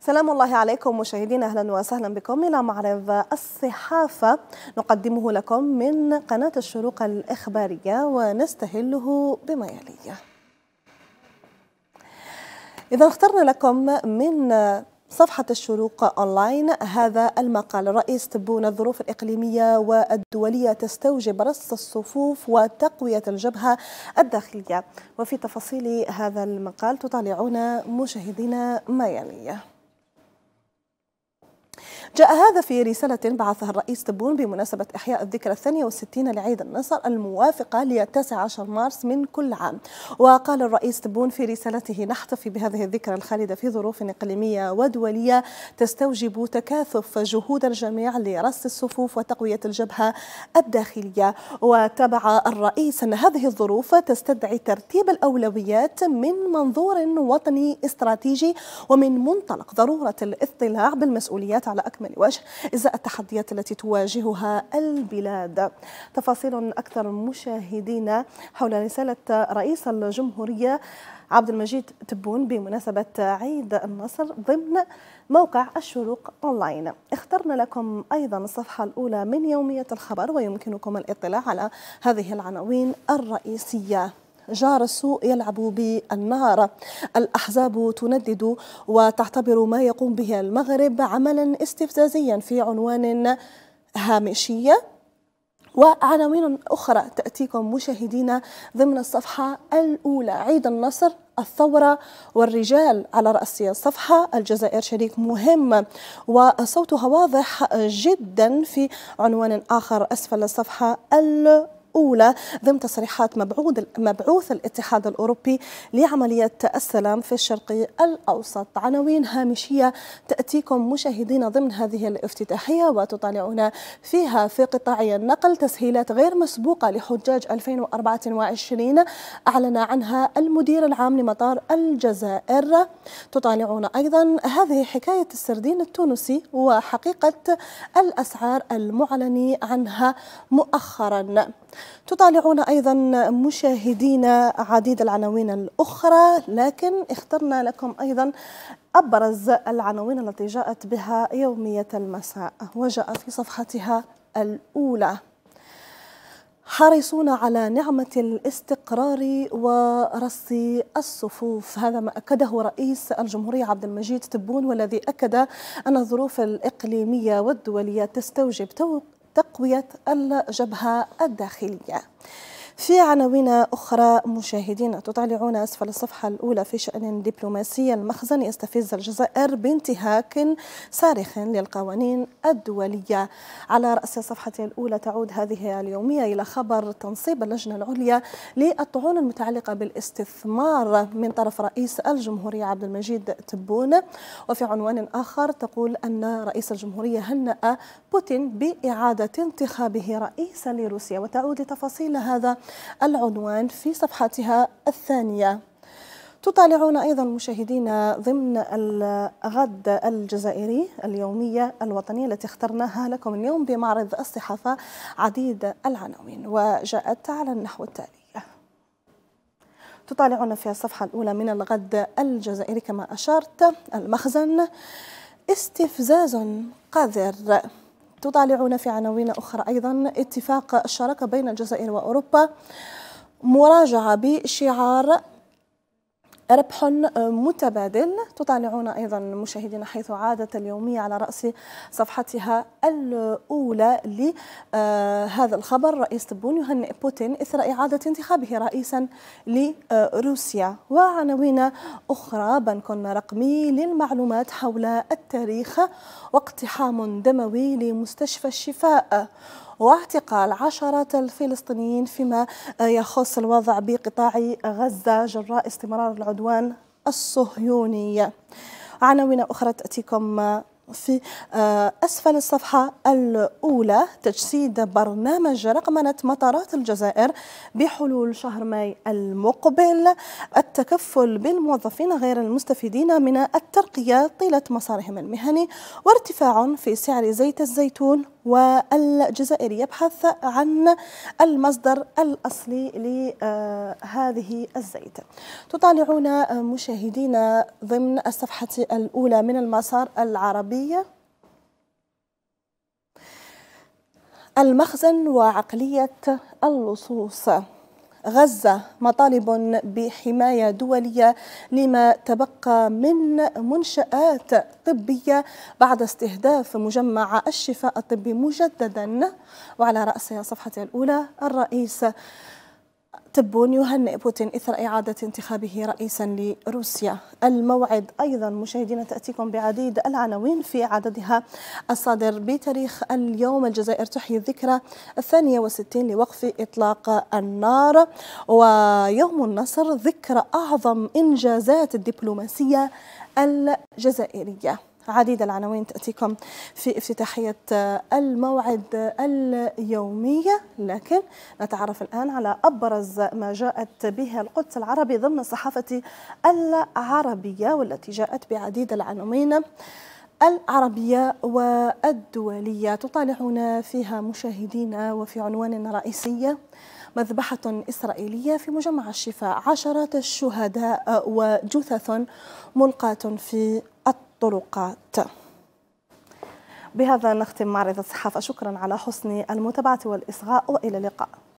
سلام الله عليكم مشاهدينا اهلا وسهلا بكم الى معرض الصحافه نقدمه لكم من قناه الشروق الاخباريه ونستهله بما يلي. اذا اخترنا لكم من صفحة الشروق أونلاين هذا المقال رئيس تبون الظروف الإقليمية والدولية تستوجب رص الصفوف وتقوية الجبهة الداخلية وفي تفاصيل هذا المقال تطالعون مشاهدينا ما يلي جاء هذا في رسالة بعثها الرئيس تبون بمناسبة إحياء الذكرى الثانية والستين لعيد النصر الموافقة للتاسع عشر مارس من كل عام وقال الرئيس تبون في رسالته نحتفي بهذه الذكرى الخالدة في ظروف إقليمية ودولية تستوجب تكاثف جهود الجميع لرص الصفوف وتقوية الجبهة الداخلية وتبع الرئيس أن هذه الظروف تستدعي ترتيب الأولويات من منظور وطني استراتيجي ومن منطلق ضرورة الاطلاع بالمسؤوليات على أكثر أكمل وجه إزاء التحديات التي تواجهها البلاد تفاصيل أكثر مشاهدينا حول رسالة رئيس الجمهورية عبد المجيد تبون بمناسبة عيد النصر ضمن موقع الشروق أونلاين اخترنا لكم أيضا الصفحة الأولى من يومية الخبر ويمكنكم الاطلاع على هذه العناوين الرئيسية جار السوء يلعب بالنار الأحزاب تندد وتعتبر ما يقوم به المغرب عملا استفزازيا في عنوان هامشية وعناوين أخرى تأتيكم مشاهدينا ضمن الصفحة الأولى عيد النصر الثورة والرجال على رأس الصفحة الجزائر شريك مهم وصوتها واضح جدا في عنوان آخر أسفل الصفحة الأولى الأولى ضمن تصريحات مبعوث مبعوث الاتحاد الأوروبي لعملية السلام في الشرق الأوسط عناوين هامشية تأتيكم مشاهدين ضمن هذه الافتتاحية وتطالعون فيها في قطاع النقل تسهيلات غير مسبوقة لحجاج 2024 أعلن عنها المدير العام لمطار الجزائر تطالعون أيضا هذه حكاية السردين التونسي وحقيقة الأسعار المعلن عنها مؤخرا تطالعون أيضا مشاهدينا عديد العناوين الأخرى لكن اخترنا لكم أيضا أبرز العناوين التي جاءت بها يومية المساء وجاء في صفحتها الأولى حريصون على نعمة الاستقرار ورص الصفوف هذا ما أكده رئيس الجمهورية عبد المجيد تبون والذي أكد أن الظروف الإقليمية والدولية تستوجب تقوية الجبهة الداخلية في عناوين أخرى مشاهدين تطالعون أسفل الصفحة الأولى في شأن دبلوماسي المخزن يستفز الجزائر بانتهاك صارخ للقوانين الدولية على رأس الصفحة الأولى تعود هذه اليومية إلى خبر تنصيب اللجنة العليا للطعون المتعلقة بالاستثمار من طرف رئيس الجمهورية عبد المجيد تبون وفي عنوان آخر تقول أن رئيس الجمهورية هنأ بوتين بإعادة انتخابه رئيسا لروسيا وتعود لتفاصيل هذا العنوان في صفحتها الثانية تطالعون أيضا مشاهدينا ضمن الغد الجزائري اليومية الوطنية التي اخترناها لكم اليوم بمعرض الصحافة عديد العناوين وجاءت على النحو التالي تطالعون في الصفحة الأولى من الغد الجزائري كما أشرت المخزن استفزاز قذر تطالعون في عناوين أخرى أيضا اتفاق الشراكة بين الجزائر وأوروبا مراجعة بشعار ربح متبادل تطالعون أيضا مشاهدينا حيث عادت اليومية على رأس صفحتها الأولى لهذا آه، الخبر رئيس تبون يهنئ بوتين إثر إعادة انتخابه رئيسا لروسيا وعناوين أخرى بنك رقمي للمعلومات حول التاريخ واقتحام دموي لمستشفى الشفاء واعتقال عشرات الفلسطينيين فيما يخص الوضع بقطاع غزة جراء استمرار العدوان الصهيوني عناوين أخرى تأتيكم في آه، أسفل الصفحة الأولى تجسيد برنامج رقمنة مطارات الجزائر بحلول شهر ماي المقبل التكفل بالموظفين غير المستفيدين من الترقية طيلة مسارهم المهني وارتفاع في سعر زيت الزيتون والجزائر يبحث عن المصدر الأصلي لهذه الزيت تطالعون مشاهدينا ضمن الصفحة الأولى من المسار العربي العقلية المخزن وعقلية اللصوص غزة مطالب بحماية دولية لما تبقى من منشآت طبية بعد استهداف مجمع الشفاء الطبي مجددا وعلى رأسها صفحة الأولى الرئيس تبون يهنئ بوتين إثر إعادة انتخابه رئيسا لروسيا الموعد أيضا مشاهدينا تأتيكم بعديد العناوين في عددها الصادر بتاريخ اليوم الجزائر تحيي الذكرى الثانية وستين لوقف إطلاق النار ويوم النصر ذكرى أعظم إنجازات الدبلوماسية الجزائرية عديد العناوين تأتيكم في افتتاحية آه، الموعد آه، اليومية لكن نتعرف الآن على أبرز ما جاءت به القدس العربي ضمن الصحافة العربية والتي جاءت بعديد العناوين العربية والدولية تطالعنا فيها مشاهدينا وفي عنوان رئيسية مذبحة إسرائيلية في مجمع الشفاء عشرات الشهداء آه، وجثث ملقاة في الطرقات بهذا نختم معرض الصحافة شكرا على حسن المتابعة والإصغاء وإلى اللقاء